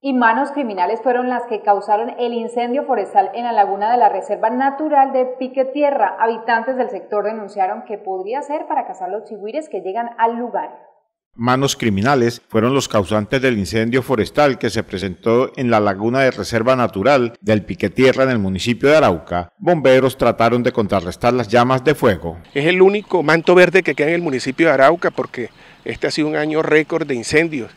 y manos criminales fueron las que causaron el incendio forestal en la laguna de la Reserva Natural de Pique Habitantes del sector denunciaron que podría ser para cazar los chigüires que llegan al lugar. Manos criminales fueron los causantes del incendio forestal que se presentó en la laguna de reserva natural del Piquetierra en el municipio de Arauca. Bomberos trataron de contrarrestar las llamas de fuego. Es el único manto verde que queda en el municipio de Arauca porque este ha sido un año récord de incendios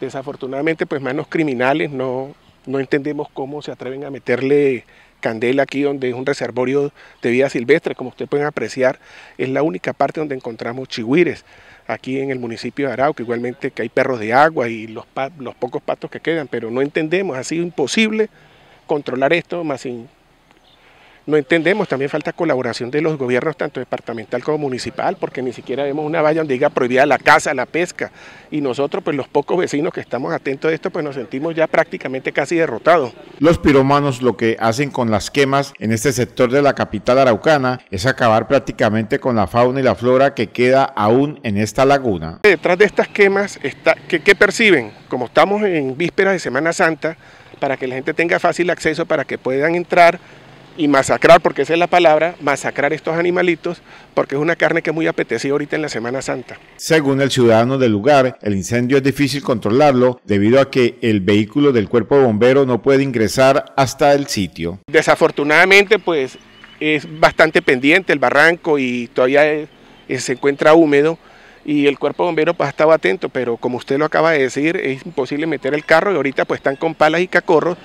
Desafortunadamente, pues manos criminales, no, no entendemos cómo se atreven a meterle candela aquí donde es un reservorio de vida silvestre, como ustedes pueden apreciar, es la única parte donde encontramos chihuires, aquí en el municipio de Arauca, igualmente que hay perros de agua y los, los pocos patos que quedan, pero no entendemos, ha sido imposible controlar esto, más sin no entendemos, también falta colaboración de los gobiernos, tanto departamental como municipal, porque ni siquiera vemos una valla donde diga prohibida la caza, la pesca. Y nosotros, pues los pocos vecinos que estamos atentos a esto, pues nos sentimos ya prácticamente casi derrotados. Los piromanos lo que hacen con las quemas en este sector de la capital araucana es acabar prácticamente con la fauna y la flora que queda aún en esta laguna. Detrás de estas quemas, está, qué perciben? Como estamos en vísperas de Semana Santa, para que la gente tenga fácil acceso, para que puedan entrar y masacrar, porque esa es la palabra, masacrar estos animalitos, porque es una carne que es muy apetecida ahorita en la Semana Santa. Según el ciudadano del lugar, el incendio es difícil controlarlo debido a que el vehículo del cuerpo de bombero no puede ingresar hasta el sitio. Desafortunadamente, pues es bastante pendiente el barranco y todavía eh, se encuentra húmedo y el cuerpo bombero pues, ha atento, pero como usted lo acaba de decir, es imposible meter el carro y ahorita pues están con palas y cacorros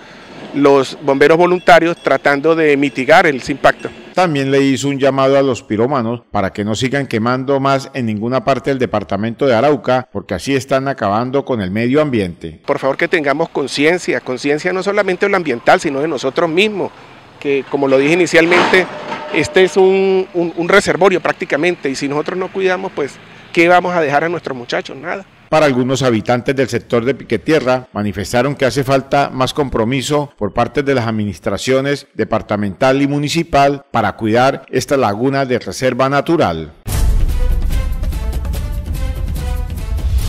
los bomberos voluntarios tratando de mitigar el impacto. También le hizo un llamado a los pirómanos para que no sigan quemando más en ninguna parte del departamento de Arauca, porque así están acabando con el medio ambiente. Por favor que tengamos conciencia, conciencia no solamente de lo ambiental, sino de nosotros mismos, que como lo dije inicialmente, este es un, un reservorio prácticamente, y si nosotros no cuidamos, pues, ¿qué vamos a dejar a nuestros muchachos? Nada para algunos habitantes del sector de Piquetierra manifestaron que hace falta más compromiso por parte de las administraciones departamental y municipal para cuidar esta laguna de reserva natural.